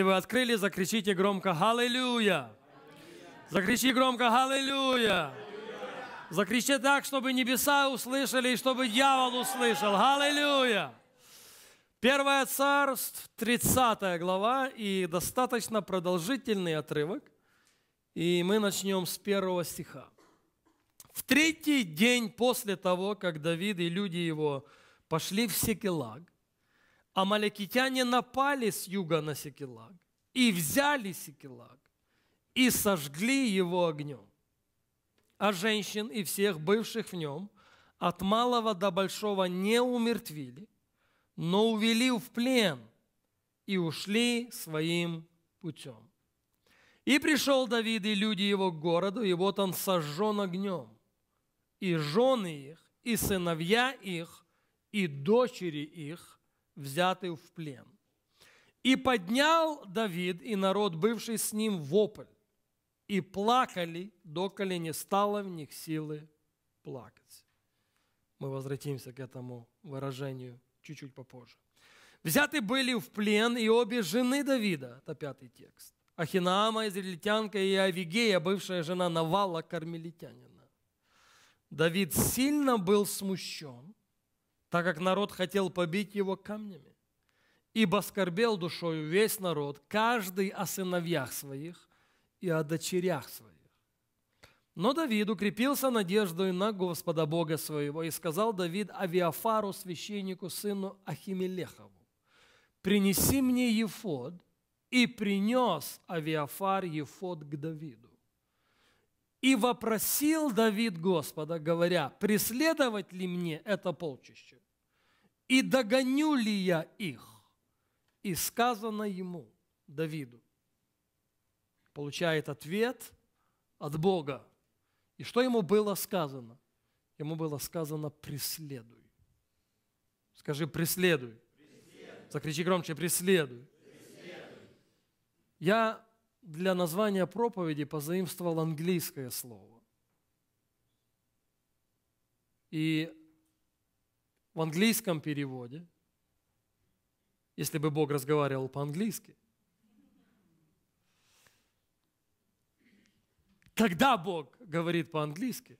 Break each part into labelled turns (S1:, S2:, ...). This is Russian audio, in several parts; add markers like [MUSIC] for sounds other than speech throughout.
S1: Если вы открыли, закричите громко «Аллилуйя!» Закричи громко «Аллилуйя!» Закричи так, чтобы небеса услышали и чтобы дьявол услышал. Аллилуйя! Первое царств, 30 глава и достаточно продолжительный отрывок. И мы начнем с первого стиха. В третий день после того, как Давид и люди его пошли в Секелаг, амаликитяне напали с юга на Сикелаг и взяли Сикелаг и сожгли его огнем. А женщин и всех бывших в нем от малого до большого не умертвили, но увели в плен и ушли своим путем. И пришел Давид и люди его к городу, и вот он сожжен огнем, и жены их, и сыновья их, и дочери их – взятый в плен. И поднял Давид и народ, бывший с ним, вопль, и плакали, доколе не стало в них силы плакать. Мы возвратимся к этому выражению чуть-чуть попозже. Взяты были в плен и обе жены Давида, это пятый текст. Ахинаама, израильтянка, и Авигея, бывшая жена Навала, кармелитянина. Давид сильно был смущен – так как народ хотел побить его камнями. Ибо скорбел душою весь народ, каждый о сыновьях своих и о дочерях своих. Но Давид укрепился надеждой на Господа Бога своего, и сказал Давид Авиафару, священнику, сыну Ахимелехову, «Принеси мне Ефод». И принес Авиафар Ефод к Давиду. И вопросил Давид Господа, говоря, преследовать ли мне это полчище? и догоню ли я их? И сказано ему, Давиду, получает ответ от Бога. И что ему было сказано? Ему было сказано «преследуй». Скажи «преследуй». преследуй. Закричи громче «преследуй». преследуй. Я для названия проповеди позаимствовал английское слово. И в английском переводе, если бы Бог разговаривал по-английски, когда Бог говорит по-английски,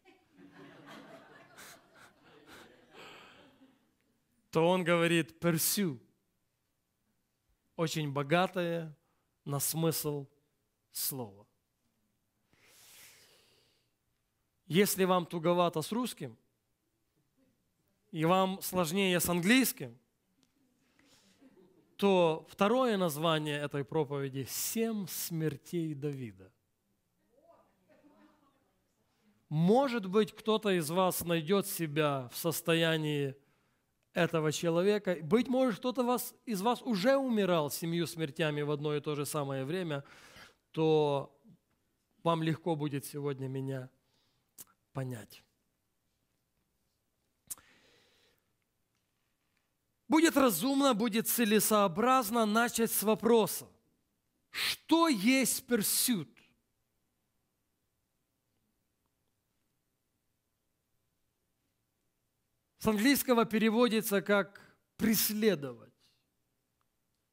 S1: [LAUGHS] то Он говорит «pursue», очень богатое на смысл слово. Если вам туговато с русским – и вам сложнее с английским, то второе название этой проповеди – «Семь смертей Давида». Может быть, кто-то из вас найдет себя в состоянии этого человека. Быть может, кто-то вас, из вас уже умирал семью смертями в одно и то же самое время, то вам легко будет сегодня меня понять. Будет разумно, будет целесообразно начать с вопроса, что есть персют? С английского переводится как преследовать,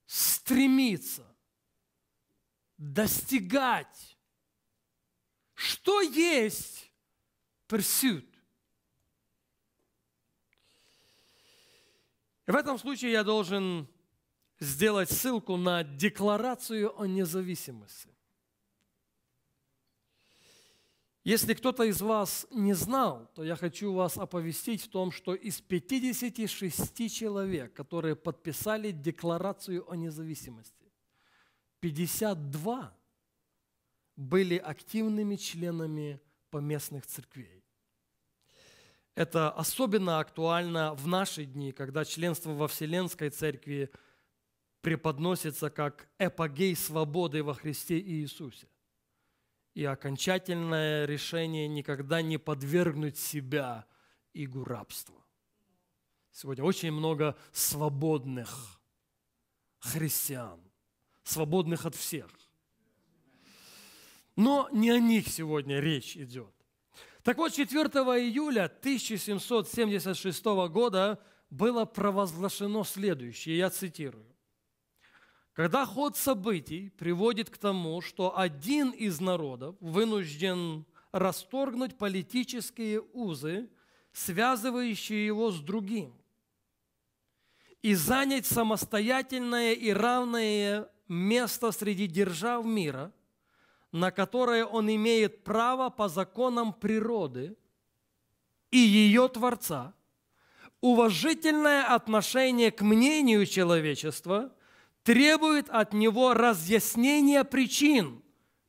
S1: стремиться, достигать. Что есть pursuit? В этом случае я должен сделать ссылку на декларацию о независимости. Если кто-то из вас не знал, то я хочу вас оповестить в том, что из 56 человек, которые подписали декларацию о независимости, 52 были активными членами поместных церквей. Это особенно актуально в наши дни, когда членство во Вселенской Церкви преподносится как эпогей свободы во Христе Иисусе. И окончательное решение никогда не подвергнуть себя игу рабства. Сегодня очень много свободных христиан, свободных от всех. Но не о них сегодня речь идет. Так вот, 4 июля 1776 года было провозглашено следующее, я цитирую. Когда ход событий приводит к тому, что один из народов вынужден расторгнуть политические узы, связывающие его с другим, и занять самостоятельное и равное место среди держав мира – на которое он имеет право по законам природы и ее Творца, уважительное отношение к мнению человечества требует от него разъяснения причин,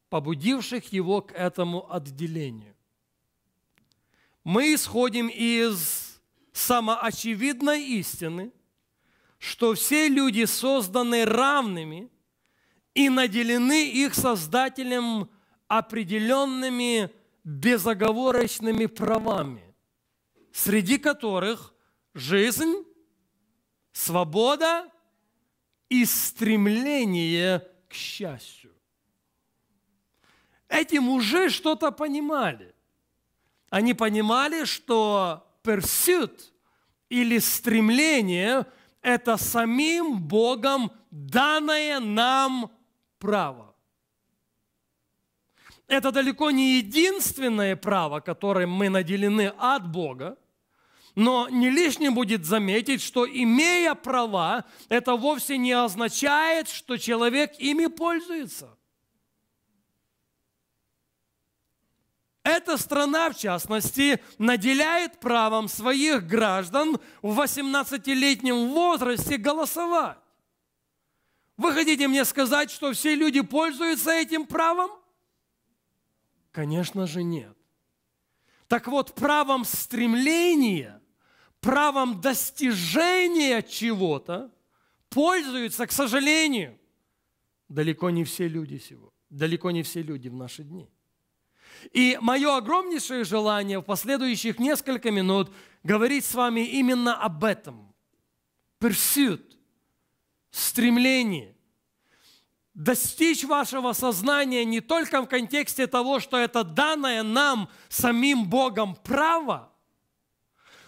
S1: побудивших его к этому отделению. Мы исходим из самоочевидной истины, что все люди созданы равными – и наделены их Создателем определенными безоговорочными правами, среди которых жизнь, свобода и стремление к счастью. Эти мужи что-то понимали. Они понимали, что pursuit или стремление – это самим Богом данное нам право. Это далеко не единственное право, которым мы наделены от Бога, но не лишним будет заметить, что имея права, это вовсе не означает, что человек ими пользуется. Эта страна, в частности, наделяет правом своих граждан в 18-летнем возрасте голосовать. Вы хотите мне сказать, что все люди пользуются этим правом? Конечно же нет. Так вот, правом стремления, правом достижения чего-то пользуются, к сожалению, далеко не все люди сегодня, далеко не все люди в наши дни. И мое огромнейшее желание в последующих несколько минут говорить с вами именно об этом. Pursuit Стремление достичь вашего сознания не только в контексте того, что это данное нам самим Богом право,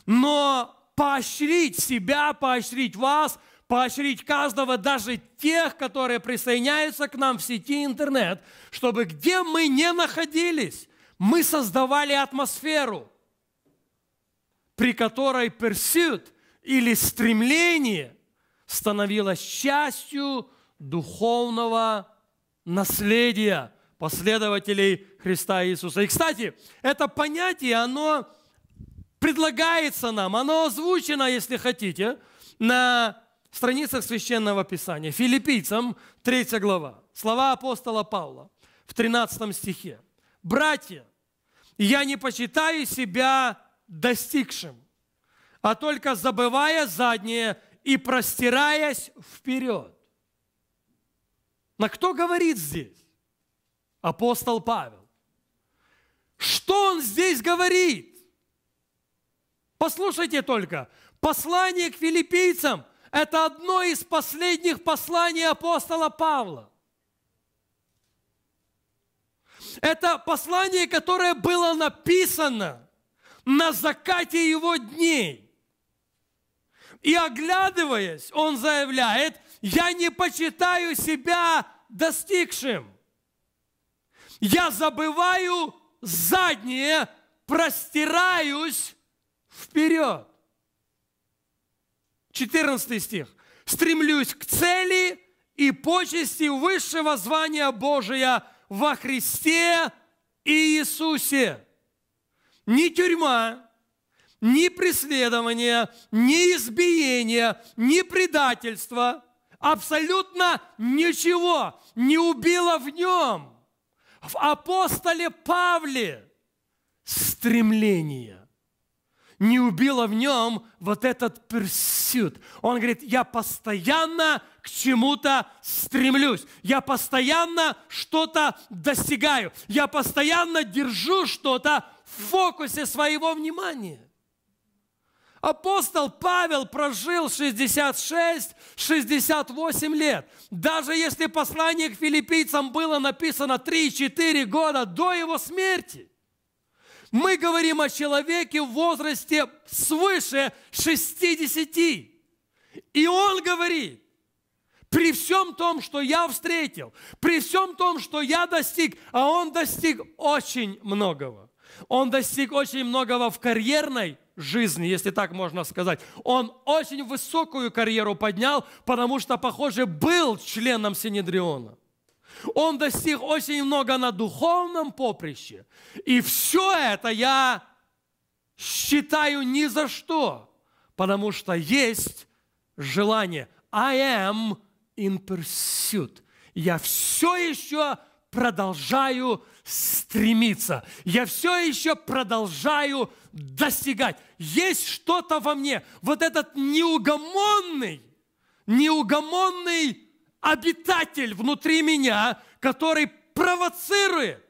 S1: но поощрить себя, поощрить вас, поощрить каждого, даже тех, которые присоединяются к нам в сети интернет, чтобы где мы не находились, мы создавали атмосферу, при которой pursuit или стремление – становилась частью духовного наследия последователей Христа Иисуса. И, кстати, это понятие, оно предлагается нам, оно озвучено, если хотите, на страницах Священного Писания. Филиппийцам 3 глава. Слова апостола Павла в 13 стихе. «Братья, я не почитаю себя достигшим, а только забывая заднее, и простираясь вперед. На кто говорит здесь? Апостол Павел. Что он здесь говорит? Послушайте только. Послание к филиппийцам – это одно из последних посланий апостола Павла. Это послание, которое было написано на закате его дней – и оглядываясь, он заявляет, я не почитаю себя достигшим. Я забываю заднее, простираюсь вперед. 14 стих. «Стремлюсь к цели и почести высшего звания Божия во Христе и Иисусе». Не тюрьма, ни преследования, ни избиения, ни предательства, абсолютно ничего не убило в нем, в апостоле Павле, стремление не убило в нем вот этот персют. Он говорит, я постоянно к чему-то стремлюсь, я постоянно что-то достигаю, я постоянно держу что-то в фокусе своего внимания. Апостол Павел прожил 66-68 лет. Даже если послание к филиппийцам было написано 3-4 года до его смерти, мы говорим о человеке в возрасте свыше 60. И он говорит, при всем том, что я встретил, при всем том, что я достиг, а он достиг очень многого. Он достиг очень многого в карьерной жизни, если так можно сказать. Он очень высокую карьеру поднял, потому что, похоже, был членом Синедриона. Он достиг очень много на духовном поприще. И все это я считаю ни за что, потому что есть желание. I am in pursuit. Я все еще продолжаю стремиться. Я все еще продолжаю достигать. Есть что-то во мне. Вот этот неугомонный, неугомонный обитатель внутри меня, который провоцирует,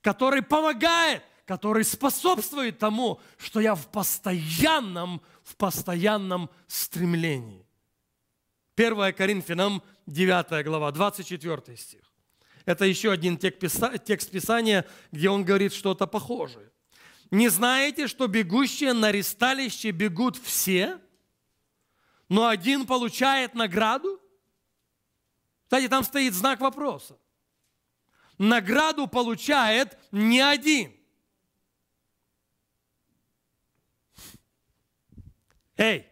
S1: который помогает, который способствует тому, что я в постоянном, в постоянном стремлении. 1 Коринфянам 9 глава, 24 стих. Это еще один текст Писания, где он говорит что-то похожее. «Не знаете, что бегущие на ресталище бегут все, но один получает награду?» Кстати, там стоит знак вопроса. Награду получает не один. Эй!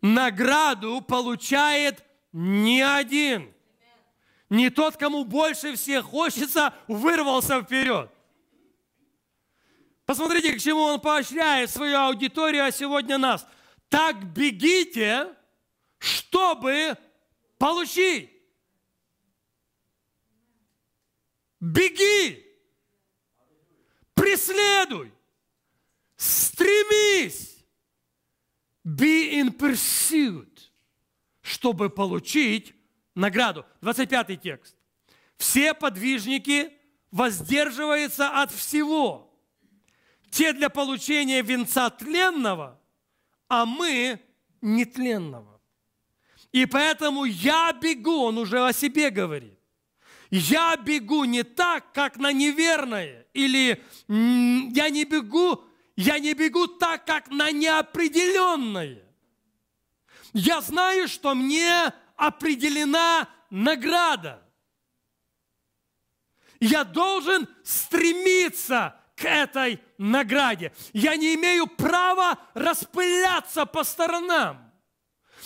S1: Награду получает ни один, не тот, кому больше всех хочется, вырвался вперед. Посмотрите, к чему он поощряет свою аудиторию, а сегодня нас. Так бегите, чтобы получить. Беги, преследуй, стремись, be in pursuit чтобы получить награду. 25 текст. Все подвижники воздерживаются от всего. Те для получения венца тленного, а мы нетленного. И поэтому я бегу, он уже о себе говорит. Я бегу не так, как на неверное. Или я не бегу, я не бегу так, как на неопределенное я знаю, что мне определена награда. Я должен стремиться к этой награде. Я не имею права распыляться по сторонам.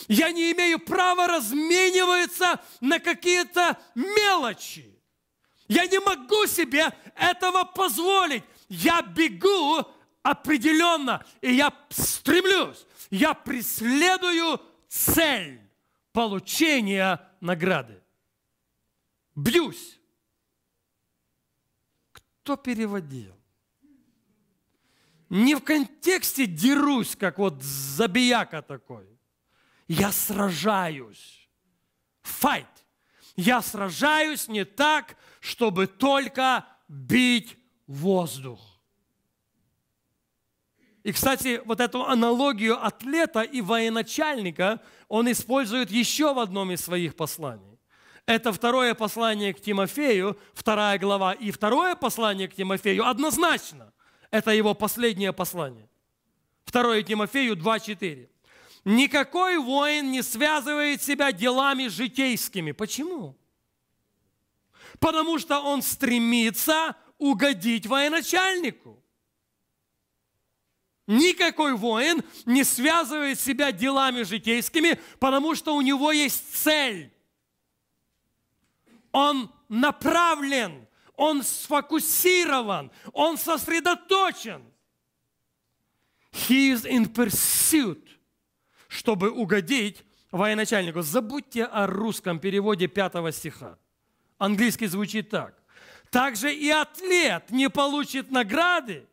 S1: Я не имею права размениваться на какие-то мелочи. Я не могу себе этого позволить. Я бегу определенно, и я стремлюсь, я преследую цель получения награды. Бьюсь. Кто переводил? Не в контексте дерусь, как вот забияка такой. Я сражаюсь. Файт. Я сражаюсь не так, чтобы только бить воздух. И, кстати, вот эту аналогию атлета и военачальника он использует еще в одном из своих посланий. Это второе послание к Тимофею, вторая глава. И второе послание к Тимофею однозначно это его последнее послание. 2 Тимофею 2.4. Никакой воин не связывает себя делами житейскими. Почему? Потому что он стремится угодить военачальнику. Никакой воин не связывает себя делами житейскими, потому что у него есть цель. Он направлен, он сфокусирован, он сосредоточен. He is in pursuit, чтобы угодить военачальнику. Забудьте о русском переводе пятого стиха. Английский звучит так. Также и атлет не получит награды,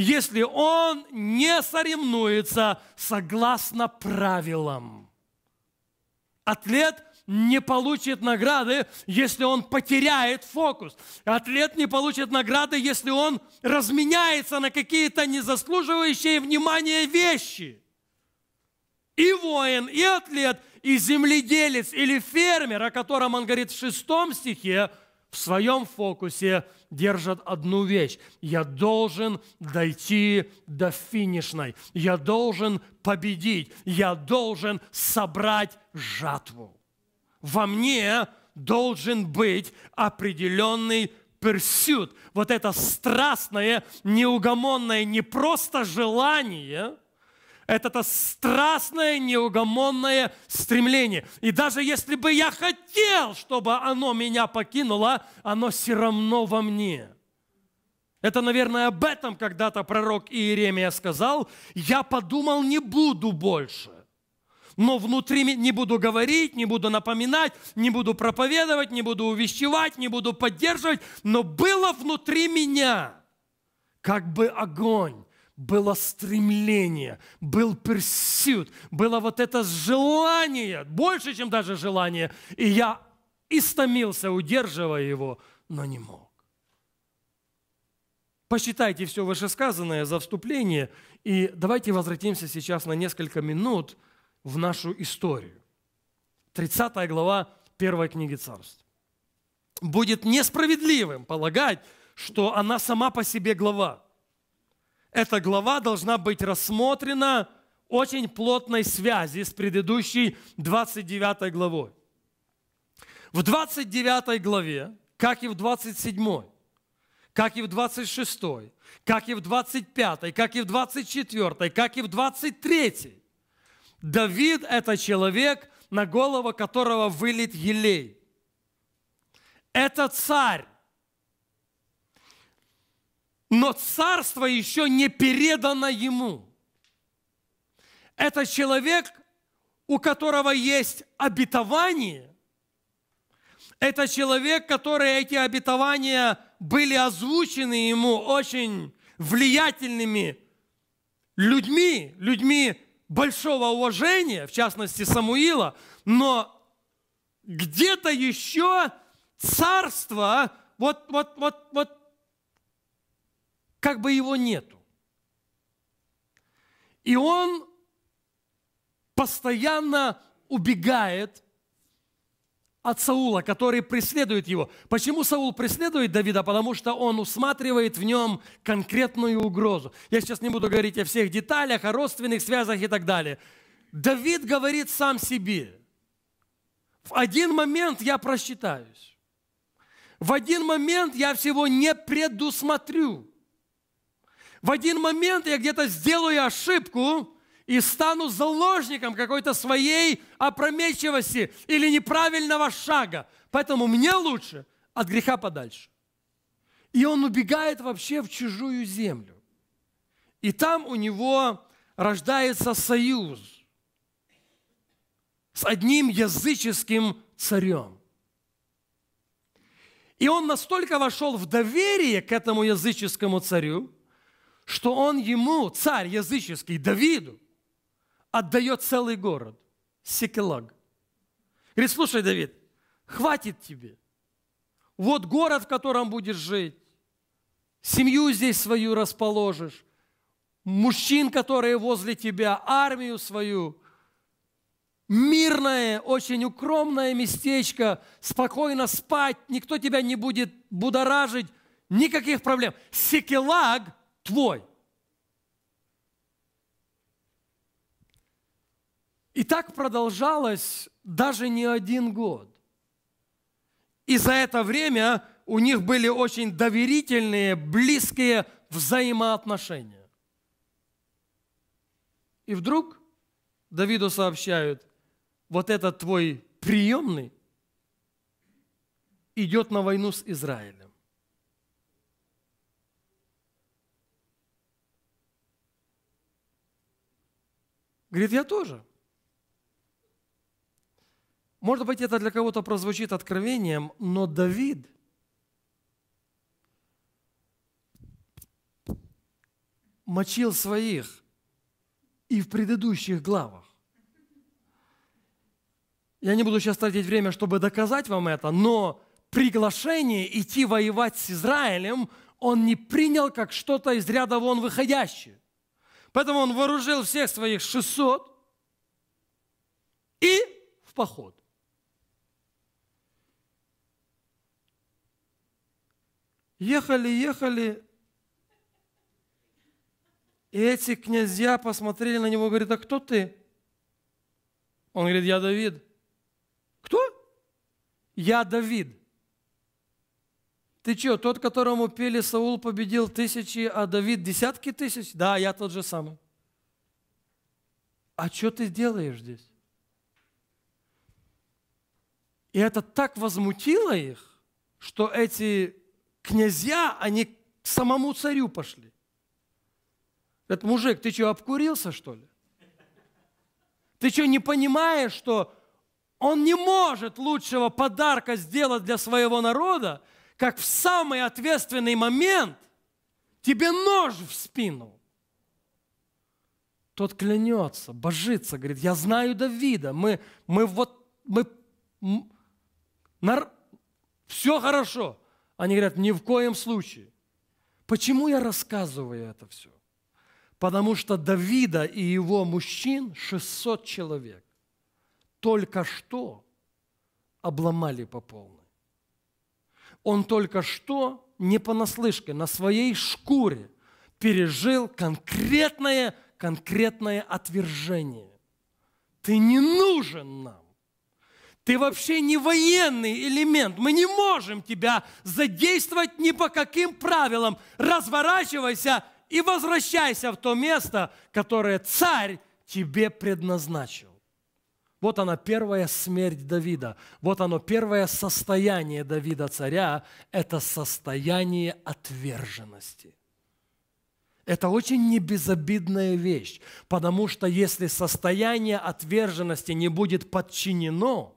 S1: если он не соревнуется согласно правилам. Атлет не получит награды, если он потеряет фокус. Атлет не получит награды, если он разменяется на какие-то незаслуживающие внимания вещи. И воин, и атлет, и земледелец, или фермер, о котором он говорит в шестом стихе, в своем фокусе держат одну вещь. Я должен дойти до финишной. Я должен победить. Я должен собрать жатву. Во мне должен быть определенный персют. Вот это страстное, неугомонное не просто желание, это то страстное, неугомонное стремление. И даже если бы я хотел, чтобы оно меня покинуло, оно все равно во мне. Это, наверное, об этом когда-то пророк Иеремия сказал. Я подумал, не буду больше. Но внутри не буду говорить, не буду напоминать, не буду проповедовать, не буду увещевать, не буду поддерживать. Но было внутри меня как бы огонь было стремление, был персют, было вот это желание, больше, чем даже желание. И я истомился, удерживая его, но не мог. Посчитайте все вышесказанное за вступление, и давайте возвратимся сейчас на несколько минут в нашу историю. 30 глава первой книги царств. Будет несправедливым полагать, что она сама по себе глава эта глава должна быть рассмотрена очень плотной связи с предыдущей 29 главой. В 29 главе, как и в 27, как и в 26, как и в 25, как и в 24, как и в 23, Давид – это человек, на голову которого вылит елей. Это царь, но царство еще не передано ему. Это человек, у которого есть обетование. Это человек, который эти обетования были озвучены ему очень влиятельными людьми, людьми большого уважения, в частности Самуила, но где-то еще царство, вот, вот, вот, вот как бы его нету. И он постоянно убегает от Саула, который преследует его. Почему Саул преследует Давида? Потому что он усматривает в нем конкретную угрозу. Я сейчас не буду говорить о всех деталях, о родственных связях и так далее. Давид говорит сам себе, в один момент я просчитаюсь. В один момент я всего не предусмотрю. В один момент я где-то сделаю ошибку и стану заложником какой-то своей опрометчивости или неправильного шага. Поэтому мне лучше от греха подальше. И он убегает вообще в чужую землю. И там у него рождается союз с одним языческим царем. И он настолько вошел в доверие к этому языческому царю, что он ему, царь языческий, Давиду, отдает целый город, Секелаг. Говорит, слушай, Давид, хватит тебе. Вот город, в котором будешь жить, семью здесь свою расположишь, мужчин, которые возле тебя, армию свою, мирное, очень укромное местечко, спокойно спать, никто тебя не будет будоражить, никаких проблем. Секелаг – твой. И так продолжалось даже не один год. И за это время у них были очень доверительные, близкие взаимоотношения. И вдруг Давиду сообщают, вот этот твой приемный идет на войну с Израилем. Говорит, я тоже. Может быть, это для кого-то прозвучит откровением, но Давид мочил своих и в предыдущих главах. Я не буду сейчас тратить время, чтобы доказать вам это, но приглашение идти воевать с Израилем он не принял как что-то из ряда вон выходящее. Поэтому он вооружил всех своих 600 и в поход. Ехали, ехали, и эти князья посмотрели на него, говорят, а кто ты? Он говорит, я Давид. Кто? Я Давид. Ты что, тот, которому пели Саул, победил тысячи, а Давид десятки тысяч? Да, я тот же самый. А что ты делаешь здесь? И это так возмутило их, что эти князья, они к самому царю пошли. Этот мужик, ты что, обкурился, что ли? Ты что, не понимаешь, что он не может лучшего подарка сделать для своего народа, как в самый ответственный момент тебе нож в спину. Тот клянется, божится, говорит, я знаю Давида, мы, мы вот, мы, нар... все хорошо. Они говорят, ни в коем случае. Почему я рассказываю это все? Потому что Давида и его мужчин 600 человек только что обломали по полной он только что не понаслышке, на своей шкуре пережил конкретное, конкретное отвержение. Ты не нужен нам. Ты вообще не военный элемент. Мы не можем тебя задействовать ни по каким правилам. Разворачивайся и возвращайся в то место, которое царь тебе предназначил. Вот она первая смерть Давида. Вот оно первое состояние Давида царя – это состояние отверженности. Это очень небезобидная вещь, потому что если состояние отверженности не будет подчинено,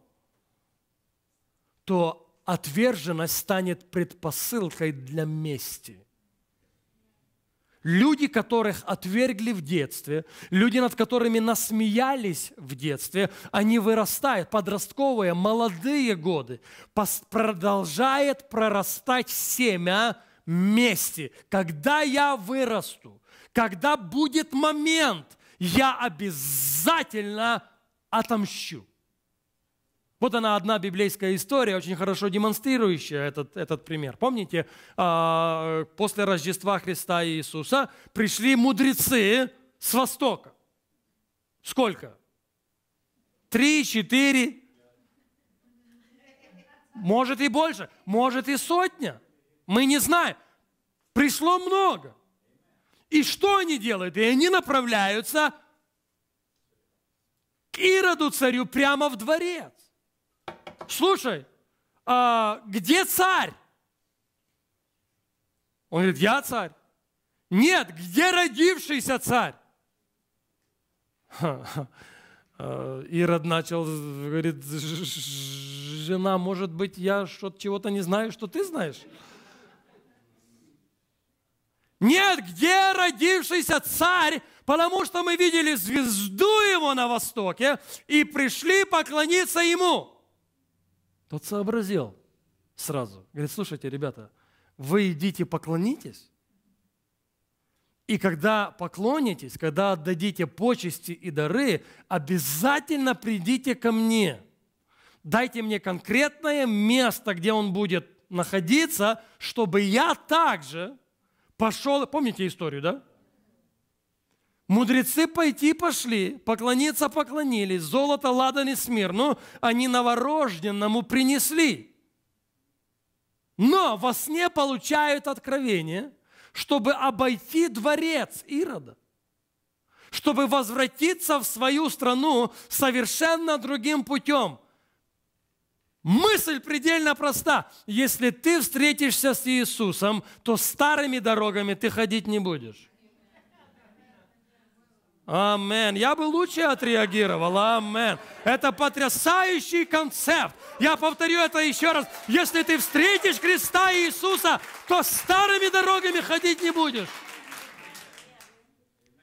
S1: то отверженность станет предпосылкой для мести – Люди, которых отвергли в детстве, люди, над которыми насмеялись в детстве, они вырастают, подростковые, молодые годы, продолжает прорастать семя мести. Когда я вырасту, когда будет момент, я обязательно отомщу. Вот она одна библейская история, очень хорошо демонстрирующая этот, этот пример. Помните, а, после Рождества Христа Иисуса пришли мудрецы с Востока. Сколько? Три, четыре, может и больше, может и сотня. Мы не знаем. Пришло много. И что они делают? И они направляются к Ироду царю прямо в дворец слушай, а где царь? Он говорит, я царь. Нет, где родившийся царь? [LAUGHS] Ирод начал, говорит, жена, может быть, я что-то чего-то не знаю, что ты знаешь? Нет, где родившийся царь? Потому что мы видели звезду его на востоке и пришли поклониться ему. Тот сообразил сразу. Говорит, слушайте, ребята, вы идите поклонитесь, и когда поклонитесь, когда отдадите почести и дары, обязательно придите ко мне. Дайте мне конкретное место, где он будет находиться, чтобы я также пошел... Помните историю, да? Мудрецы пойти пошли, поклониться поклонились, золото, ладан и смирну они новорожденному принесли. Но во сне получают откровение, чтобы обойти дворец Ирода, чтобы возвратиться в свою страну совершенно другим путем. Мысль предельно проста. Если ты встретишься с Иисусом, то старыми дорогами ты ходить не будешь. Амен. Я бы лучше отреагировал. Амен. Это потрясающий концепт. Я повторю это еще раз. Если ты встретишь Христа Иисуса, то старыми дорогами ходить не будешь.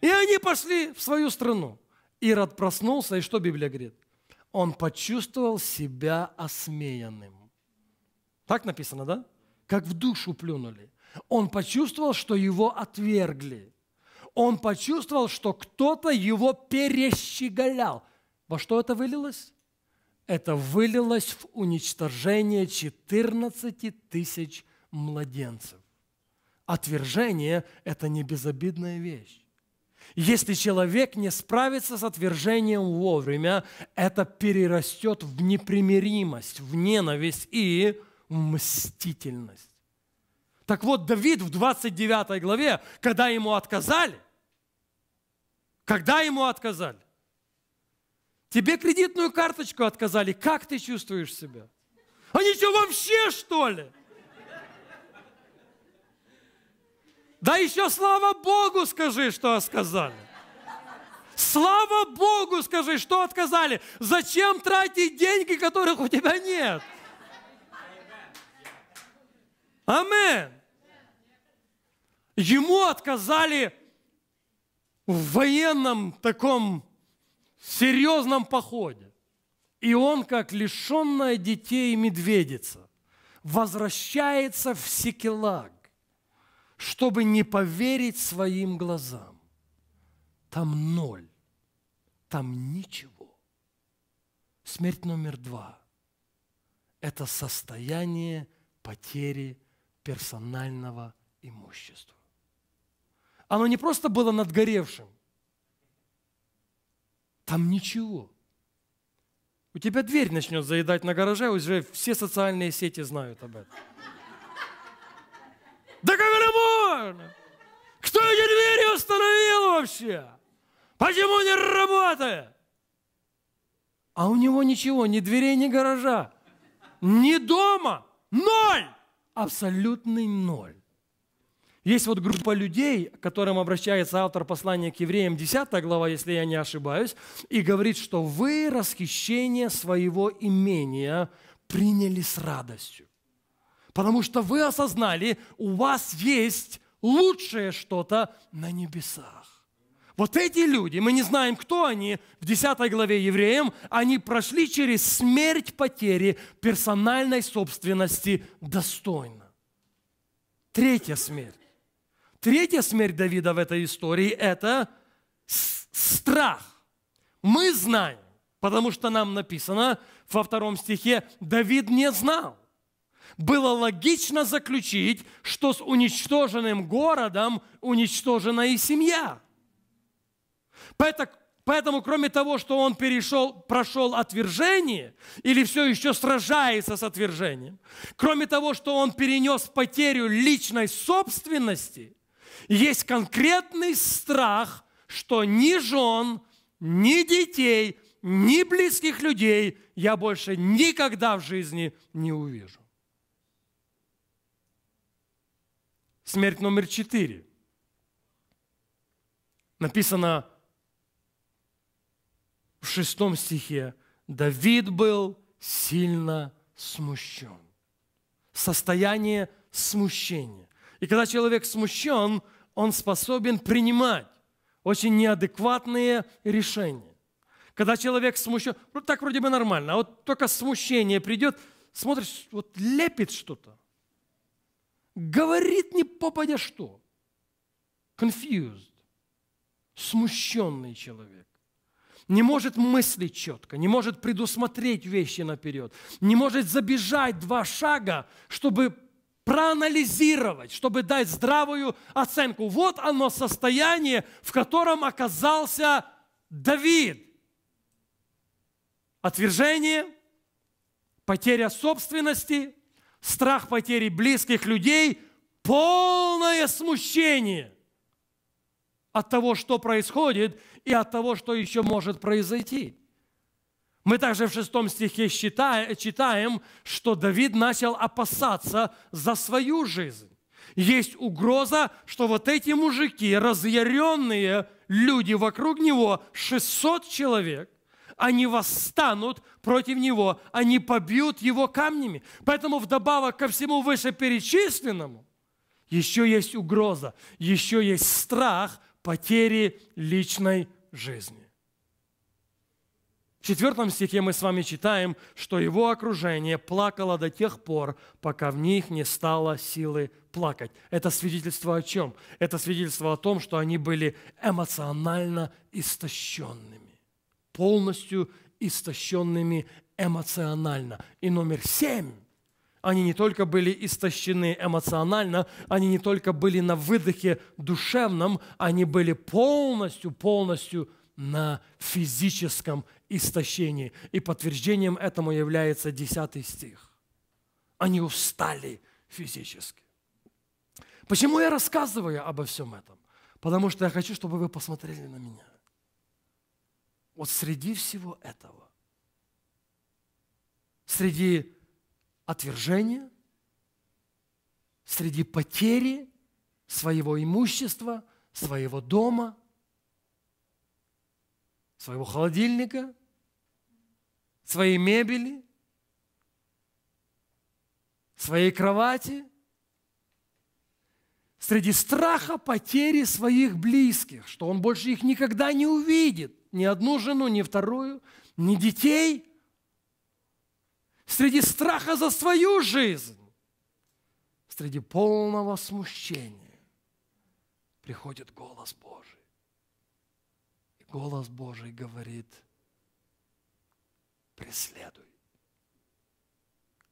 S1: И они пошли в свою страну. Ирод проснулся, и что Библия говорит? Он почувствовал себя осмеянным. Так написано, да? Как в душу плюнули. Он почувствовал, что его отвергли он почувствовал, что кто-то его перещеголял. Во что это вылилось? Это вылилось в уничтожение 14 тысяч младенцев. Отвержение – это не безобидная вещь. Если человек не справится с отвержением вовремя, это перерастет в непримиримость, в ненависть и в мстительность. Так вот, Давид в 29 главе, когда ему отказали, когда ему отказали, тебе кредитную карточку отказали, как ты чувствуешь себя? Они что, вообще, что ли? Да еще слава Богу скажи, что сказали. Слава Богу скажи, что отказали. Зачем тратить деньги, которых у тебя нет? Аминь. Ему отказали в военном таком серьезном походе. И он, как лишенная детей медведица, возвращается в Секелаг, чтобы не поверить своим глазам. Там ноль, там ничего. Смерть номер два – это состояние потери персонального имущества оно не просто было надгоревшим. Там ничего. У тебя дверь начнет заедать на гараже, уже все социальные сети знают об этом. Да как это можно? Кто эти двери установил вообще? Почему не работает? А у него ничего, ни дверей, ни гаража, ни дома. Ноль! Абсолютный ноль. Есть вот группа людей, к которым обращается автор послания к евреям, 10 глава, если я не ошибаюсь, и говорит, что вы расхищение своего имения приняли с радостью. Потому что вы осознали, у вас есть лучшее что-то на небесах. Вот эти люди, мы не знаем, кто они, в 10 главе евреям, они прошли через смерть потери персональной собственности достойно. Третья смерть. Третья смерть Давида в этой истории – это страх. Мы знаем, потому что нам написано во втором стихе, Давид не знал. Было логично заключить, что с уничтоженным городом уничтожена и семья. Поэтому, Поэтому, кроме того, что он перешел, прошел отвержение или все еще сражается с отвержением, кроме того, что он перенес потерю личной собственности, есть конкретный страх, что ни жен, ни детей, ни близких людей я больше никогда в жизни не увижу. Смерть номер четыре. Написано в шестом стихе. Давид был сильно смущен. Состояние смущения. И когда человек смущен, он способен принимать очень неадекватные решения. Когда человек смущен, ну так вроде бы нормально, а вот только смущение придет, смотришь, вот лепит что-то, говорит не попадя что. Confused, смущенный человек. Не может мыслить четко, не может предусмотреть вещи наперед, не может забежать два шага, чтобы проанализировать, чтобы дать здравую оценку. Вот оно состояние, в котором оказался Давид. Отвержение, потеря собственности, страх потери близких людей, полное смущение от того, что происходит и от того, что еще может произойти. Мы также в шестом стихе читаем, что Давид начал опасаться за свою жизнь. Есть угроза, что вот эти мужики, разъяренные люди вокруг него, 600 человек, они восстанут против него, они побьют его камнями. Поэтому вдобавок ко всему вышеперечисленному, еще есть угроза, еще есть страх потери личной жизни. В четвертом стихе мы с вами читаем, что его окружение плакало до тех пор, пока в них не стало силы плакать. Это свидетельство о чем? Это свидетельство о том, что они были эмоционально истощенными, полностью истощенными эмоционально. И номер семь. Они не только были истощены эмоционально, они не только были на выдохе душевном, они были полностью, полностью на физическом истощении. И подтверждением этому является 10 стих. Они устали физически. Почему я рассказываю обо всем этом? Потому что я хочу, чтобы вы посмотрели на меня. Вот среди всего этого, среди отвержения, среди потери своего имущества, своего дома, своего холодильника, своей мебели, своей кровати, среди страха потери своих близких, что он больше их никогда не увидит, ни одну жену, ни вторую, ни детей, среди страха за свою жизнь, среди полного смущения приходит голос Божий. И голос Божий говорит – преследуй.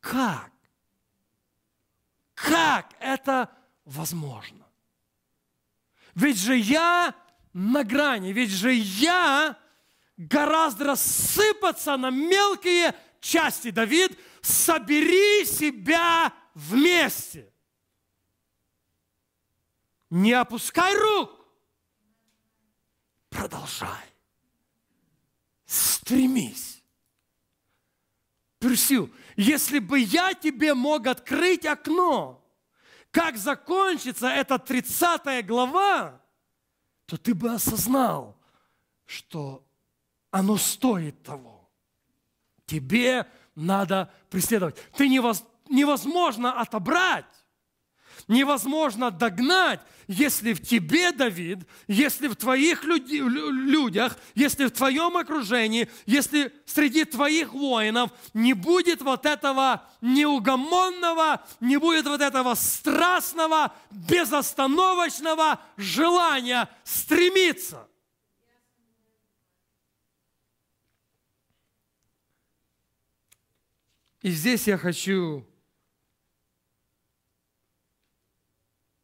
S1: Как? Как это возможно? Ведь же я на грани, ведь же я гораздо рассыпаться на мелкие части. Давид, собери себя вместе. Не опускай рук. Продолжай. Стремись. Персил, если бы я тебе мог открыть окно, как закончится эта 30 глава, то ты бы осознал, что оно стоит того. Тебе надо преследовать. Ты невозможно отобрать невозможно догнать, если в тебе, Давид, если в твоих люди, людях, если в твоем окружении, если среди твоих воинов не будет вот этого неугомонного, не будет вот этого страстного, безостановочного желания стремиться. И здесь я хочу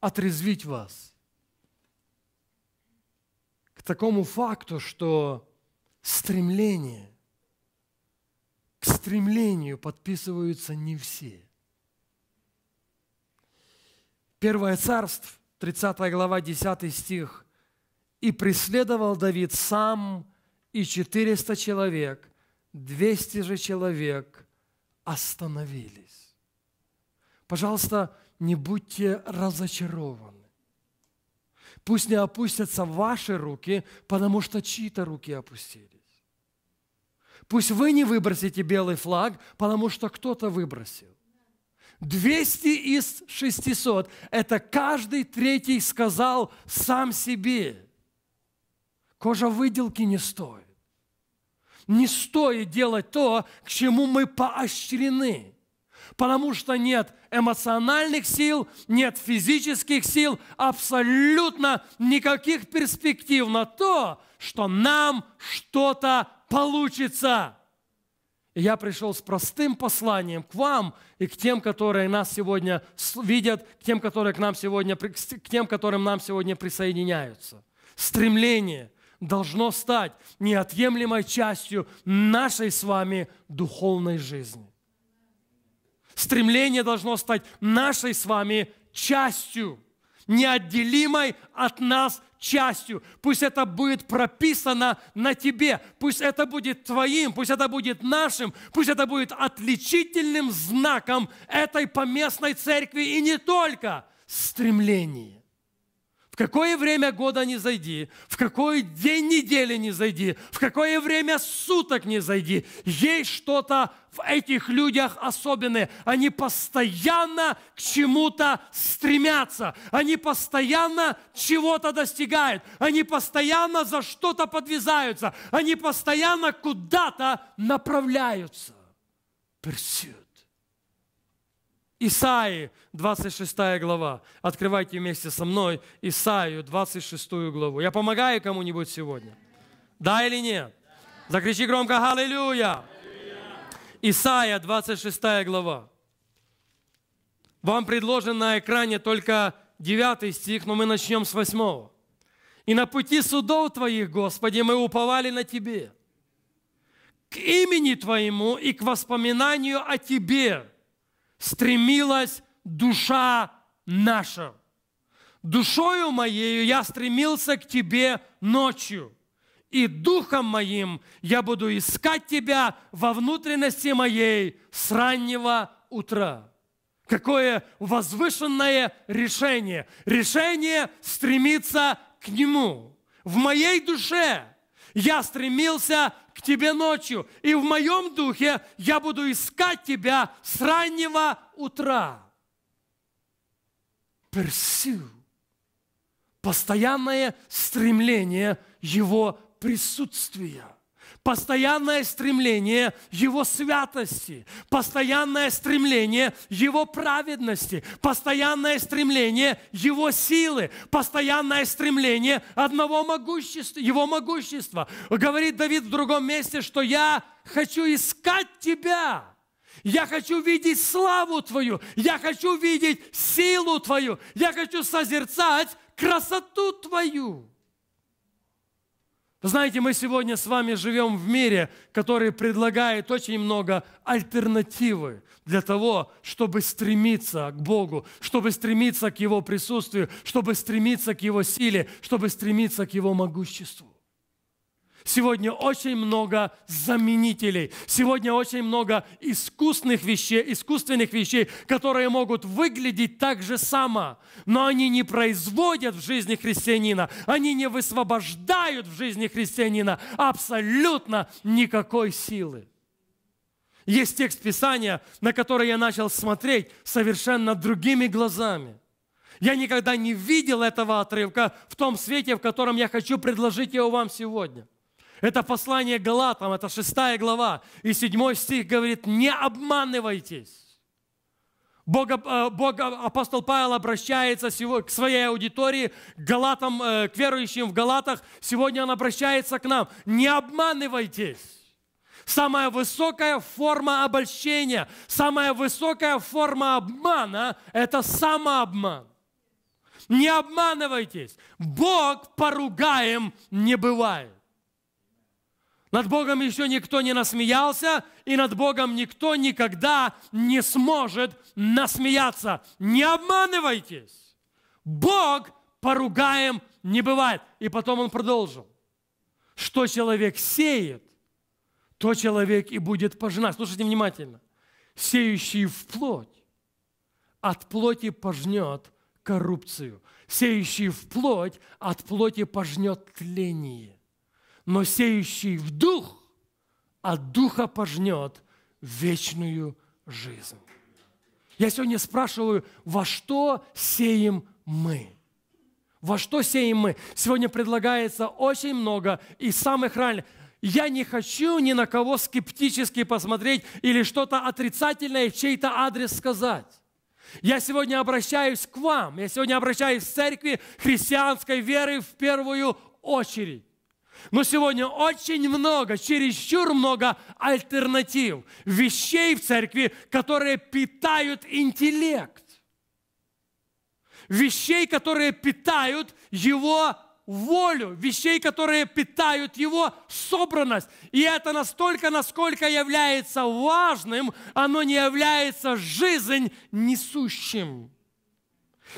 S1: отрезвить вас к такому факту, что стремление, к стремлению подписываются не все. Первое царство, 30 глава, 10 стих. «И преследовал Давид сам и 400 человек, 200 же человек остановились». Пожалуйста, не будьте разочарованы. Пусть не опустятся ваши руки, потому что чьи-то руки опустились. Пусть вы не выбросите белый флаг, потому что кто-то выбросил. 200 из 600 – это каждый третий сказал сам себе. Кожа выделки не стоит. Не стоит делать то, к чему мы поощрены – потому что нет эмоциональных сил, нет физических сил, абсолютно никаких перспектив на то, что нам что-то получится. И я пришел с простым посланием к вам и к тем, которые нас сегодня видят, к тем, которые к нам сегодня, к тем, которым нам сегодня присоединяются. Стремление должно стать неотъемлемой частью нашей с вами духовной жизни. Стремление должно стать нашей с вами частью, неотделимой от нас частью. Пусть это будет прописано на тебе, пусть это будет твоим, пусть это будет нашим, пусть это будет отличительным знаком этой поместной церкви и не только стремление. В какое время года не зайди, в какой день недели не зайди, в какое время суток не зайди. Есть что-то в этих людях особенное. Они постоянно к чему-то стремятся. Они постоянно чего-то достигают. Они постоянно за что-то подвязаются. Они постоянно куда-то направляются. Pursuit. Исаии, 26 глава. Открывайте вместе со мной Исаию, 26 главу. Я помогаю кому-нибудь сегодня? Да или нет? Закричи громко «Аллилуйя!» Исаия, 26 глава. Вам предложен на экране только 9 стих, но мы начнем с 8. «И на пути судов Твоих, Господи, мы уповали на Тебе, к имени Твоему и к воспоминанию о Тебе, стремилась душа наша. Душою моею я стремился к Тебе ночью, и духом моим я буду искать Тебя во внутренности моей с раннего утра. Какое возвышенное решение! Решение стремиться к Нему. В моей душе – я стремился к тебе ночью, и в моем духе я буду искать тебя с раннего утра. Pursue. Постоянное стремление Его присутствия – постоянное стремление Его святости, постоянное стремление Его праведности, постоянное стремление Его силы, постоянное стремление одного могущества, Его могущества. Говорит Давид в другом месте, что я хочу искать Тебя. Я хочу видеть славу Твою, я хочу видеть силу Твою, я хочу созерцать красоту Твою. Знаете, мы сегодня с вами живем в мире, который предлагает очень много альтернативы для того, чтобы стремиться к Богу, чтобы стремиться к Его присутствию, чтобы стремиться к Его силе, чтобы стремиться к Его могуществу. Сегодня очень много заменителей. Сегодня очень много искусственных вещей, искусственных вещей, которые могут выглядеть так же само, но они не производят в жизни христианина, они не высвобождают в жизни христианина абсолютно никакой силы. Есть текст Писания, на который я начал смотреть совершенно другими глазами – я никогда не видел этого отрывка в том свете, в котором я хочу предложить его вам сегодня. Это послание Галатам, это шестая глава. И седьмой стих говорит, не обманывайтесь. Бог, э, Бог, э, апостол Павел обращается к своей аудитории, к галатам, э, к верующим в Галатах. Сегодня он обращается к нам. Не обманывайтесь. Самая высокая форма обольщения, самая высокая форма обмана – это самообман. Не обманывайтесь. Бог поругаем не бывает. Над Богом еще никто не насмеялся, и над Богом никто никогда не сможет насмеяться. Не обманывайтесь. Бог поругаем не бывает. И потом он продолжил. Что человек сеет, то человек и будет пожинать. Слушайте внимательно. Сеющий в плоть, от плоти пожнет коррупцию. Сеющий в плоть, от плоти пожнет тление но сеющий в дух от духа пожнет вечную жизнь. Я сегодня спрашиваю, во что сеем мы? Во что сеем мы? Сегодня предлагается очень много и самых реальных. Я не хочу ни на кого скептически посмотреть или что-то отрицательное в чей-то адрес сказать. Я сегодня обращаюсь к вам, я сегодня обращаюсь к церкви христианской веры в первую очередь. Но сегодня очень много, чересчур много альтернатив, вещей в церкви, которые питают интеллект. Вещей, которые питают его волю, вещей, которые питают его собранность. И это настолько, насколько является важным, оно не является жизнь несущим.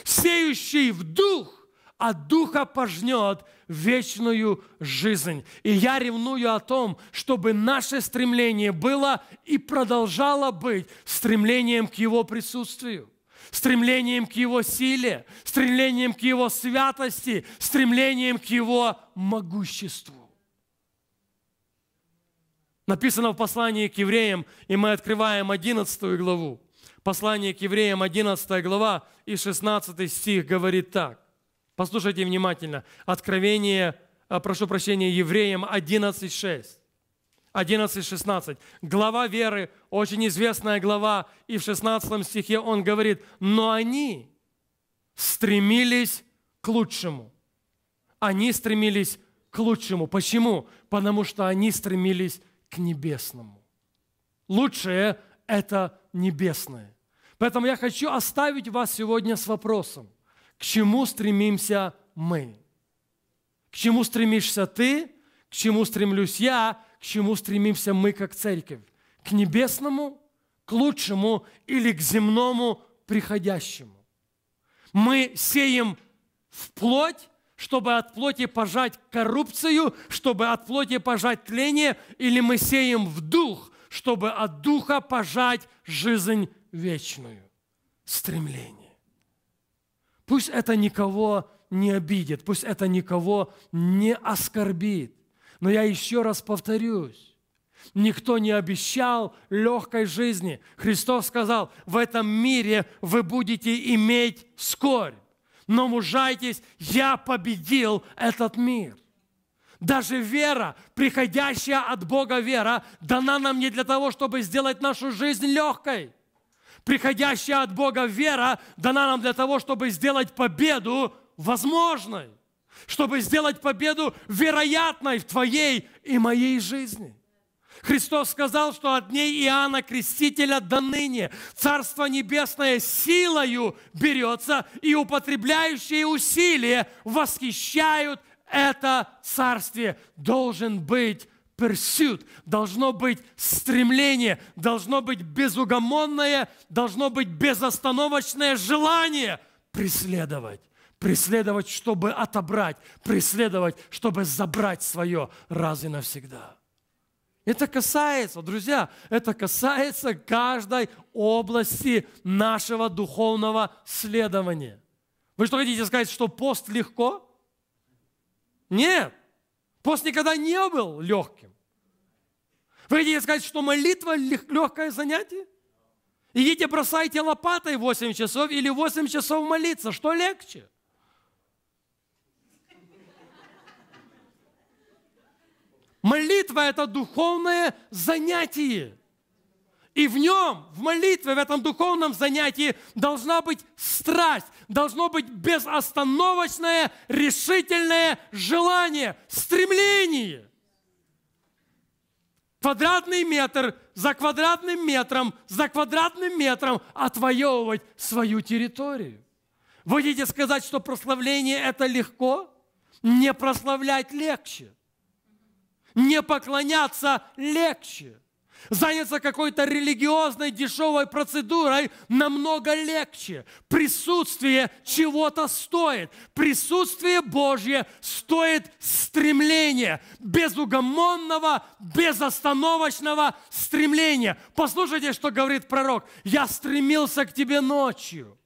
S1: Сеющий в дух а Духа пожнет вечную жизнь. И я ревную о том, чтобы наше стремление было и продолжало быть стремлением к Его присутствию стремлением к Его силе, стремлением к Его святости, стремлением к Его могуществу. Написано в послании к евреям, и мы открываем 11 главу. Послание к евреям, 11 глава и 16 стих говорит так. Послушайте внимательно. Откровение, э, прошу прощения, евреям 11.6. 11.16. Глава веры, очень известная глава, и в 16 стихе он говорит, «Но они стремились к лучшему». Они стремились к лучшему. Почему? Потому что они стремились к небесному. Лучшее – это небесное. Поэтому я хочу оставить вас сегодня с вопросом. К чему стремимся мы? К чему стремишься ты? К чему стремлюсь я? К чему стремимся мы как церковь? К небесному, к лучшему или к земному приходящему? Мы сеем в плоть, чтобы от плоти пожать коррупцию, чтобы от плоти пожать тление, или мы сеем в дух, чтобы от духа пожать жизнь вечную? Стремление. Пусть это никого не обидит, пусть это никого не оскорбит. Но я еще раз повторюсь, Никто не обещал легкой жизни. Христос сказал, в этом мире вы будете иметь скорбь. Но мужайтесь, я победил этот мир. Даже вера, приходящая от Бога вера, дана нам не для того, чтобы сделать нашу жизнь легкой приходящая от Бога вера дана нам для того, чтобы сделать победу возможной, чтобы сделать победу вероятной в твоей и моей жизни. Христос сказал, что от дней Иоанна Крестителя до ныне Царство Небесное силою берется, и употребляющие усилия восхищают это Царствие. Должен быть pursuit, должно быть стремление, должно быть безугомонное, должно быть безостановочное желание преследовать. Преследовать, чтобы отобрать, преследовать, чтобы забрать свое раз и навсегда. Это касается, друзья, это касается каждой области нашего духовного следования. Вы что хотите сказать, что пост легко? Нет. Пост никогда не был легким. Вы хотите сказать, что молитва легкое занятие? Идите, бросайте лопатой 8 часов или 8 часов молиться. Что легче? Молитва – это духовное занятие. И в нем, в молитве, в этом духовном занятии должна быть страсть, должно быть безостановочное, решительное желание, стремление. Квадратный метр за квадратным метром, за квадратным метром отвоевывать свою территорию. Вы хотите сказать, что прославление – это легко? Не прославлять легче. Не поклоняться легче – заняться какой-то религиозной дешевой процедурой намного легче. Присутствие чего-то стоит. Присутствие Божье стоит стремления, безугомонного, безостановочного стремления. Послушайте, что говорит пророк. «Я стремился к тебе ночью».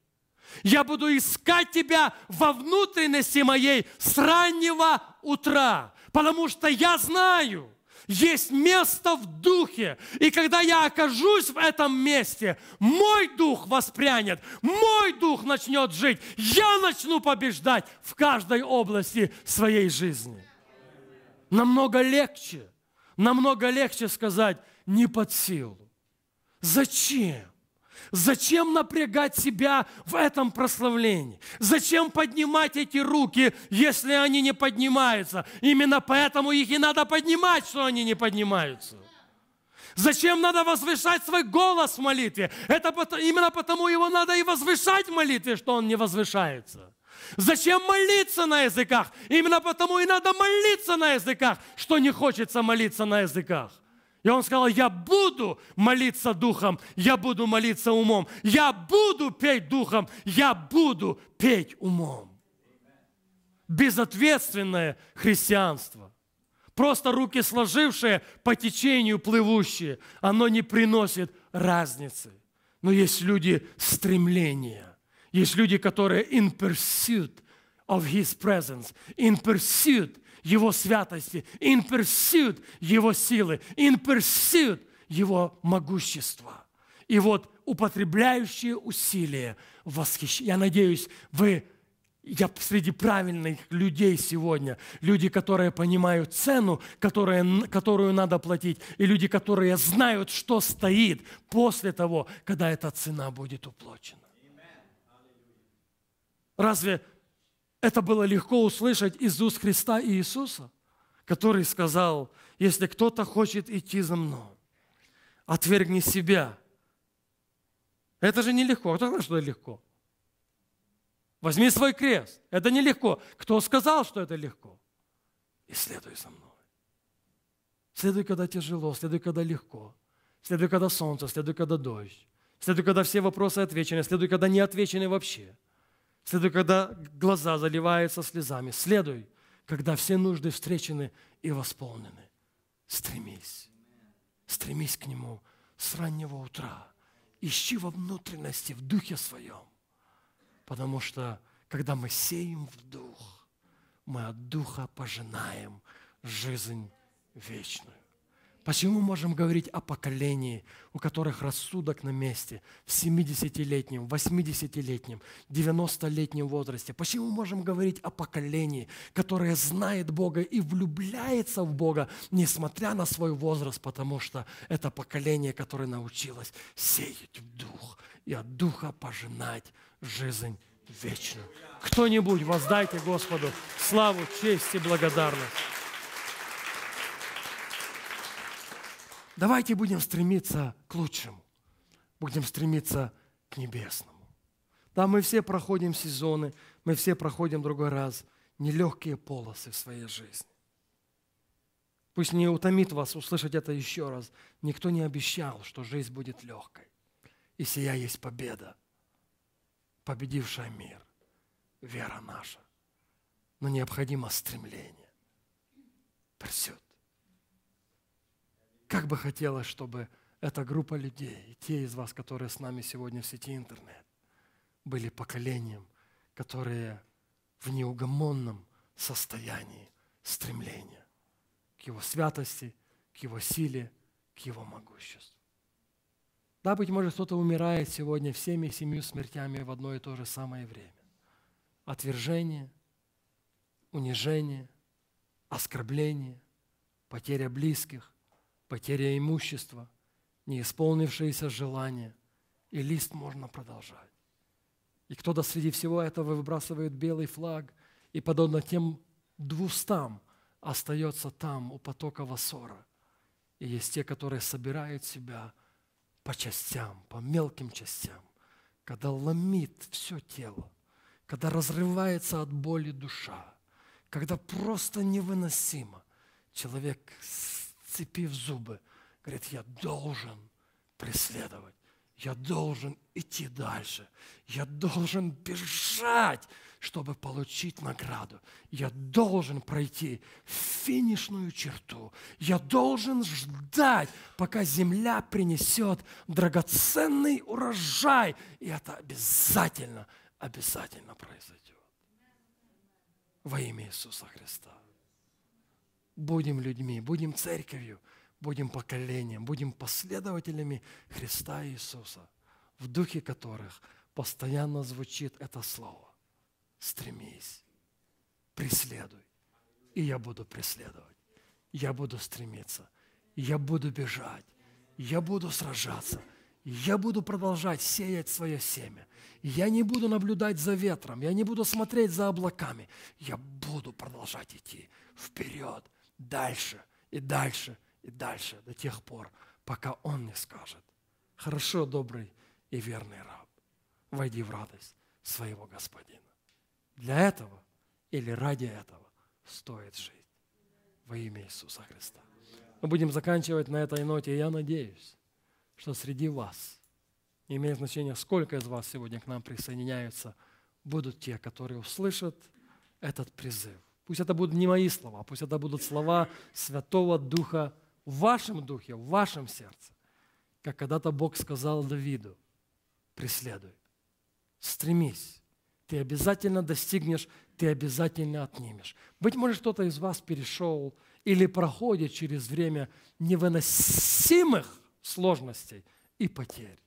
S1: Я буду искать тебя во внутренности моей с раннего утра, потому что я знаю – есть место в духе. И когда я окажусь в этом месте, мой дух воспрянет, мой дух начнет жить. Я начну побеждать в каждой области своей жизни. Намного легче, намного легче сказать «не под силу». Зачем? Зачем напрягать себя в этом прославлении? Зачем поднимать эти руки, если они не поднимаются? Именно поэтому их и надо поднимать, что они не поднимаются. Зачем надо возвышать свой голос в молитве? Это именно потому его надо и возвышать в молитве, что он не возвышается. Зачем молиться на языках? Именно потому и надо молиться на языках, что не хочется молиться на языках. И он сказал, я буду молиться духом, я буду молиться умом, я буду петь духом, я буду петь умом. Безответственное христианство, просто руки сложившие, по течению плывущие, оно не приносит разницы. Но есть люди стремления, есть люди, которые in pursuit of His presence, in pursuit – его святости, in pursuit Его силы, in pursuit Его могущества. И вот употребляющие усилия восхищ. Я надеюсь, вы я среди правильных людей сегодня, люди, которые понимают цену, которые, которую надо платить, и люди, которые знают, что стоит после того, когда эта цена будет уплочена. Разве это было легко услышать из уст Христа и Иисуса, который сказал, если кто-то хочет идти за мной, отвергни себя. Это же нелегко. Кто сказал, что это легко? Возьми свой крест. Это нелегко. Кто сказал, что это легко? И следуй за мной. Следуй, когда тяжело, следуй, когда легко. Следуй, когда солнце, следуй, когда дождь. Следуй, когда все вопросы отвечены, следуй, когда не отвечены вообще – следуй, когда глаза заливаются слезами, следуй, когда все нужды встречены и восполнены. Стремись, стремись к Нему с раннего утра. Ищи во внутренности, в духе своем. Потому что, когда мы сеем в дух, мы от духа пожинаем жизнь вечную. Посему можем говорить о поколении, у которых рассудок на месте в 70-летнем, 80-летнем, 90-летнем возрасте. Почему можем говорить о поколении, которое знает Бога и влюбляется в Бога, несмотря на свой возраст, потому что это поколение, которое научилось сеять в дух и от духа пожинать жизнь вечную. Кто-нибудь воздайте Господу славу, честь и благодарность. Давайте будем стремиться к лучшему, будем стремиться к небесному. Да, мы все проходим сезоны, мы все проходим другой раз нелегкие полосы в своей жизни. Пусть не утомит вас услышать это еще раз. Никто не обещал, что жизнь будет легкой. И сия есть победа, победившая мир, вера наша. Но необходимо стремление. Pursuit. Как бы хотелось, чтобы эта группа людей, те из вас, которые с нами сегодня в сети интернет, были поколением, которые в неугомонном состоянии стремления к Его святости, к Его силе, к Его могуществу. Да, быть может, кто-то умирает сегодня всеми семью смертями в одно и то же самое время. Отвержение, унижение, оскорбление, потеря близких, потеря имущества, неисполнившиеся желания. И лист можно продолжать. И кто-то среди всего этого выбрасывает белый флаг, и подобно тем двустам остается там, у потока Вассора. И есть те, которые собирают себя по частям, по мелким частям, когда ломит все тело, когда разрывается от боли душа, когда просто невыносимо. Человек сцепив зубы, говорит, я должен преследовать, я должен идти дальше, я должен бежать, чтобы получить награду. Я должен пройти финишную черту. Я должен ждать, пока земля принесет драгоценный урожай. И это обязательно, обязательно произойдет. Во имя Иисуса Христа будем людьми, будем церковью, будем поколением, будем последователями Христа Иисуса, в духе которых постоянно звучит это слово. Стремись, преследуй, и я буду преследовать, я буду стремиться, я буду бежать, я буду сражаться – я буду продолжать сеять свое семя. Я не буду наблюдать за ветром, я не буду смотреть за облаками. Я буду продолжать идти вперед дальше и дальше и дальше до тех пор, пока Он не скажет, «Хорошо, добрый и верный раб, войди в радость своего Господина». Для этого или ради этого стоит жить во имя Иисуса Христа. Мы будем заканчивать на этой ноте, и я надеюсь, что среди вас, не имеет значения, сколько из вас сегодня к нам присоединяются, будут те, которые услышат этот призыв Пусть это будут не мои слова, а пусть это будут слова Святого Духа в вашем духе, в вашем сердце. Как когда-то Бог сказал Давиду, преследуй, стремись, ты обязательно достигнешь, ты обязательно отнимешь. Быть может, кто-то из вас перешел или проходит через время невыносимых сложностей и потерь.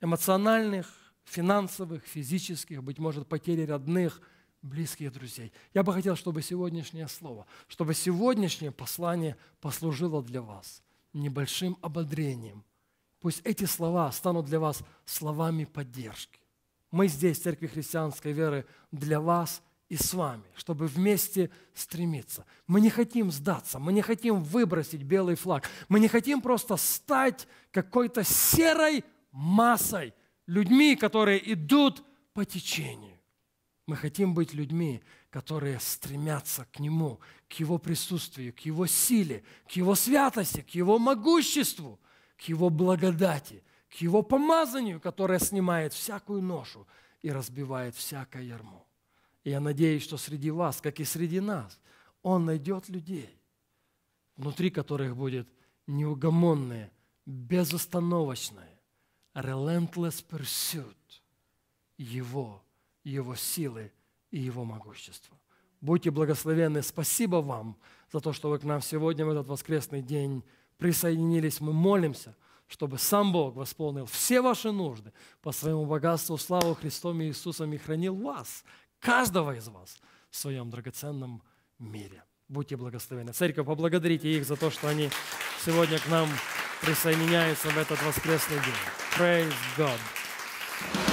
S1: Эмоциональных, финансовых, физических, быть может, потери родных – близких друзей. Я бы хотел, чтобы сегодняшнее слово, чтобы сегодняшнее послание послужило для вас небольшим ободрением. Пусть эти слова станут для вас словами поддержки. Мы здесь, в Церкви Христианской Веры, для вас и с вами, чтобы вместе стремиться. Мы не хотим сдаться, мы не хотим выбросить белый флаг, мы не хотим просто стать какой-то серой массой, людьми, которые идут по течению. Мы хотим быть людьми, которые стремятся к Нему, к Его присутствию, к Его силе, к Его святости, к Его могуществу, к Его благодати, к Его помазанию, которое снимает всякую ношу и разбивает всякое ярмо. И я надеюсь, что среди вас, как и среди нас, Он найдет людей, внутри которых будет неугомонное, безостановочное, relentless pursuit Его его силы и Его могущества. Будьте благословенны. Спасибо вам за то, что вы к нам сегодня в этот воскресный день присоединились. Мы молимся, чтобы сам Бог восполнил все ваши нужды по своему богатству, славу Христом и Иисусом и хранил вас, каждого из вас, в своем драгоценном мире. Будьте благословены. Церковь, поблагодарите их за то, что они сегодня к нам присоединяются в этот воскресный день. Praise God.